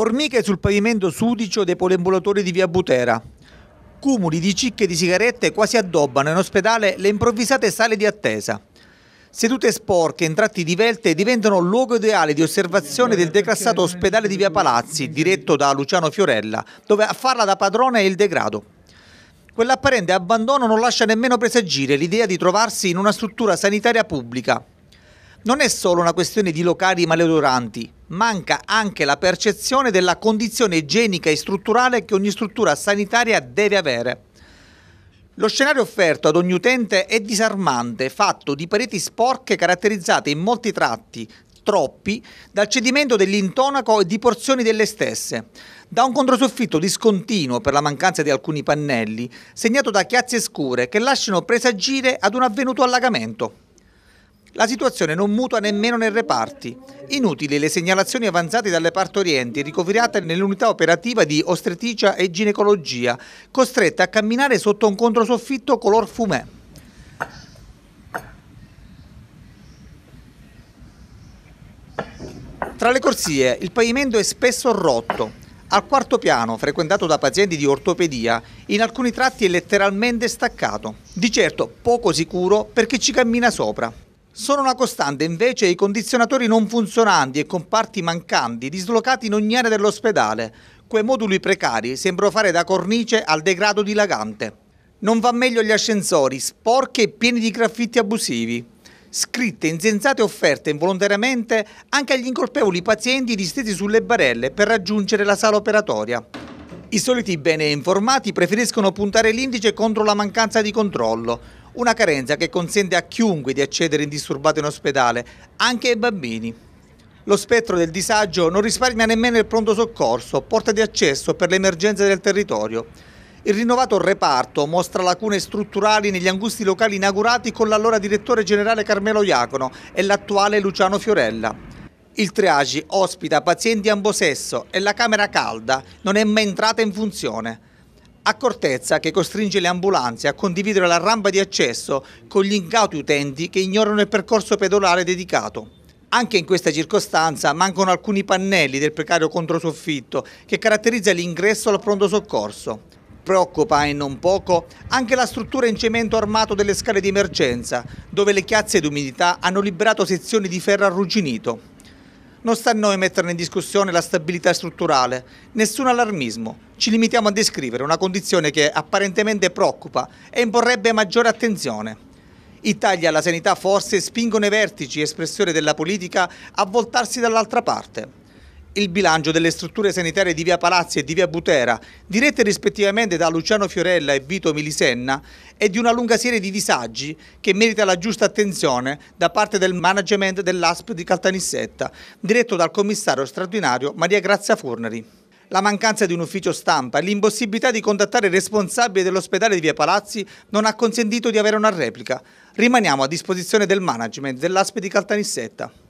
Formiche sul pavimento sudicio dei polembolatori di via Butera. Cumuli di cicche di sigarette quasi addobbano in ospedale le improvvisate sale di attesa. Sedute sporche in tratti di velte diventano luogo ideale di osservazione del declassato ospedale di via Palazzi, diretto da Luciano Fiorella, dove a farla da padrone è il degrado. Quell'apparente abbandono non lascia nemmeno presagire l'idea di trovarsi in una struttura sanitaria pubblica, non è solo una questione di locali maleodoranti, manca anche la percezione della condizione igienica e strutturale che ogni struttura sanitaria deve avere. Lo scenario offerto ad ogni utente è disarmante, fatto di pareti sporche caratterizzate in molti tratti, troppi, dal cedimento dell'intonaco e di porzioni delle stesse, da un controsoffitto discontinuo per la mancanza di alcuni pannelli, segnato da chiazze scure che lasciano presagire ad un avvenuto allagamento. La situazione non muta nemmeno nei reparti. Inutili le segnalazioni avanzate dalle partorienti ricoverate nell'unità operativa di ostreticia e ginecologia, costrette a camminare sotto un controsoffitto color fumè. Tra le corsie il pavimento è spesso rotto. Al quarto piano, frequentato da pazienti di ortopedia, in alcuni tratti è letteralmente staccato. Di certo poco sicuro per chi ci cammina sopra. Sono una costante invece i condizionatori non funzionanti e comparti mancanti dislocati in ogni area dell'ospedale. Quei moduli precari sembrano fare da cornice al degrado dilagante. Non va meglio gli ascensori, sporchi e pieni di graffitti abusivi. Scritte insensate offerte involontariamente anche agli incolpevoli pazienti distesi sulle barelle per raggiungere la sala operatoria. I soliti bene informati preferiscono puntare l'indice contro la mancanza di controllo, una carenza che consente a chiunque di accedere indisturbato in ospedale, anche ai bambini. Lo spettro del disagio non risparmia nemmeno il pronto soccorso, porta di accesso per le emergenze del territorio. Il rinnovato reparto mostra lacune strutturali negli angusti locali inaugurati con l'allora direttore generale Carmelo Iacono e l'attuale Luciano Fiorella. Il triage ospita pazienti ambo sesso e la camera calda non è mai entrata in funzione. Accortezza che costringe le ambulanze a condividere la rampa di accesso con gli incauti utenti che ignorano il percorso pedolare dedicato. Anche in questa circostanza mancano alcuni pannelli del precario controsoffitto che caratterizza l'ingresso al pronto soccorso. Preoccupa e non poco anche la struttura in cemento armato delle scale di emergenza, dove le chiazze d'umidità hanno liberato sezioni di ferro arrugginito. Non sta a noi metterne in discussione la stabilità strutturale, nessun allarmismo. Ci limitiamo a descrivere una condizione che apparentemente preoccupa e imporrebbe maggiore attenzione. I tagli la sanità forse spingono i vertici, espressione della politica, a voltarsi dall'altra parte il bilancio delle strutture sanitarie di Via Palazzi e di Via Butera, dirette rispettivamente da Luciano Fiorella e Vito Milisenna, è di una lunga serie di disagi che merita la giusta attenzione da parte del management dell'ASP di Caltanissetta, diretto dal commissario straordinario Maria Grazia Fornari la mancanza di un ufficio stampa e l'impossibilità di contattare i responsabili dell'ospedale di Via Palazzi non ha consentito di avere una replica. Rimaniamo a disposizione del management dell'ASP di Caltanissetta.